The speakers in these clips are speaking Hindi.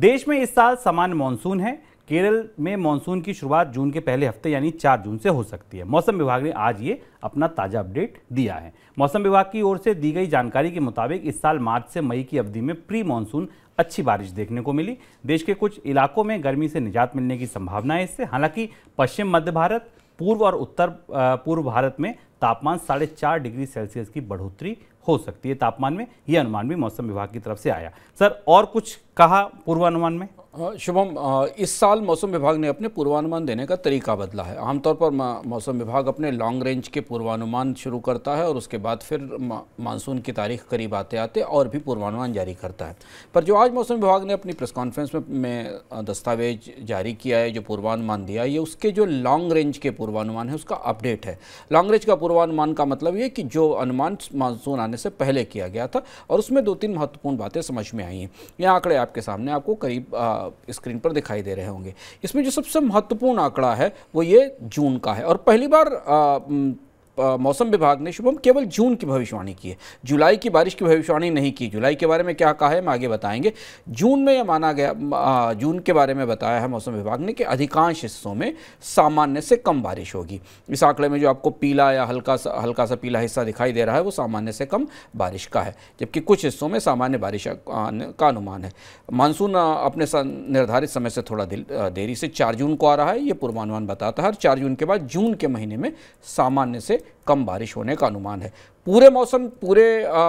देश में इस साल सामान्य मानसून है केरल में मानसून की शुरुआत जून के पहले हफ्ते यानी 4 जून से हो सकती है मौसम विभाग ने आज ये अपना ताज़ा अपडेट दिया है मौसम विभाग की ओर से दी गई जानकारी के मुताबिक इस साल मार्च से मई की अवधि में प्री मानसून अच्छी बारिश देखने को मिली देश के कुछ इलाकों में गर्मी से निजात मिलने की संभावना है इससे हालांकि पश्चिम मध्य भारत पूर्व और उत्तर पूर्व भारत में तापमान साढ़े चार डिग्री सेल्सियस की बढ़ोतरी हो सकती है तापमान में यह अनुमान भी मौसम विभाग की तरफ से आया सर और कुछ कहा पूर्वानुमान में शुभम इस साल मौसम विभाग ने अपने पूर्वानुमान देने का तरीका बदला है आमतौर पर मौसम विभाग अपने लॉन्ग रेंज के पूर्वानुमान शुरू करता है और उसके बाद फिर मानसून की तारीख करीब आते आते और भी पूर्वानुमान जारी करता है पर जो आज मौसम विभाग ने अपनी प्रेस कॉन्फ्रेंस में, में दस्तावेज जारी किया है जो पूर्वानुमान दिया है ये उसके जो लॉन्ग रेंज के पूर्वानुमान है उसका अपडेट है लॉन्ग रेंज का पूर्वानुमान का मतलब ये कि जो अनुमान मानसून आने से पहले किया गया था और उसमें दो तीन महत्वपूर्ण बातें समझ में आई हैं ये आंकड़े आपके सामने आपको करीब स्क्रीन पर दिखाई दे रहे होंगे इसमें जो सबसे महत्वपूर्ण आंकड़ा है वो ये जून का है और पहली बार मौसम विभाग ने शुभम केवल जून की भविष्यवाणी की है जुलाई की बारिश की भविष्यवाणी नहीं की जुलाई के बारे में क्या कहा है हम आगे बताएंगे जून में यह माना गया जून के बारे में बताया है मौसम विभाग ने कि अधिकांश हिस्सों में सामान्य से कम बारिश होगी इस आंकड़े में जो आपको पीला या हल्का सा हल्का सा पीला हिस्सा दिखाई दे रहा है वो सामान्य से कम बारिश का है जबकि कुछ हिस्सों में सामान्य बारिश का अनुमान है मानसून अपने निर्धारित समय से थोड़ा देरी से चार जून को आ रहा है ये पूर्वानुमान बताता है और चार जून के बाद जून के महीने में सामान्य से कम बारिश होने का अनुमान है पूरे मौसम पूरे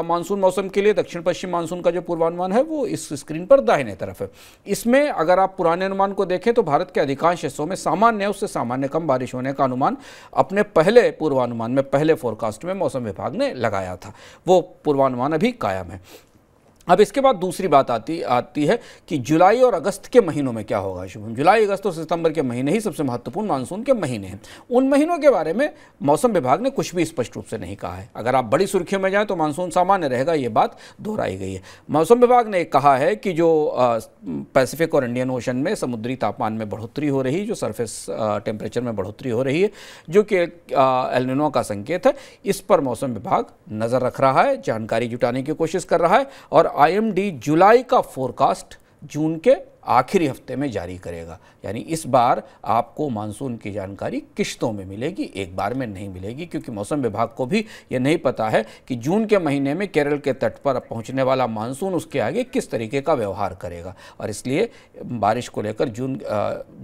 मानसून मौसम के लिए दक्षिण पश्चिम मानसून का जो पूर्वानुमान है वो इस स्क्रीन पर दाहिने तरफ है इसमें अगर आप पुराने अनुमान को देखें तो भारत के अधिकांश हिस्सों में सामान्य उससे सामान्य कम बारिश होने का अनुमान अपने पहले पूर्वानुमान में पहले फोरकास्ट में मौसम विभाग ने लगाया था वो पूर्वानुमान अभी कायम है अब इसके बाद दूसरी बात आती आती है कि जुलाई और अगस्त के महीनों में क्या होगा शुभम जुलाई अगस्त और सितंबर के महीने ही सबसे महत्वपूर्ण मानसून के महीने हैं उन महीनों के बारे में मौसम विभाग ने कुछ भी स्पष्ट रूप से नहीं कहा है अगर आप बड़ी सुर्खियों में जाएँ तो मानसून सामान्य रहेगा ये बात दोहराई गई है मौसम विभाग ने कहा है कि जो पैसिफिक और इंडियन ओशन में समुद्री तापमान में बढ़ोतरी हो रही जो सर्फेस टेम्परेचर में बढ़ोतरी हो रही है जो कि एलिनो का संकेत है इस पर मौसम विभाग नज़र रख रहा है जानकारी जुटाने की कोशिश कर रहा है और आईएमडी जुलाई का फोरकास्ट जून के आखिरी हफ्ते में जारी करेगा यानी इस बार आपको मानसून की जानकारी किश्तों में मिलेगी एक बार में नहीं मिलेगी क्योंकि मौसम विभाग को भी ये नहीं पता है कि जून के महीने में केरल के तट पर पहुंचने वाला मानसून उसके आगे किस तरीके का व्यवहार करेगा और इसलिए बारिश को लेकर जून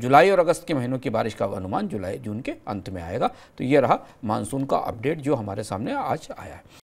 जुलाई और अगस्त के महीनों की बारिश का अनुमान जुलाई जून के अंत में आएगा तो ये रहा मानसून का अपडेट जो हमारे सामने आज आया है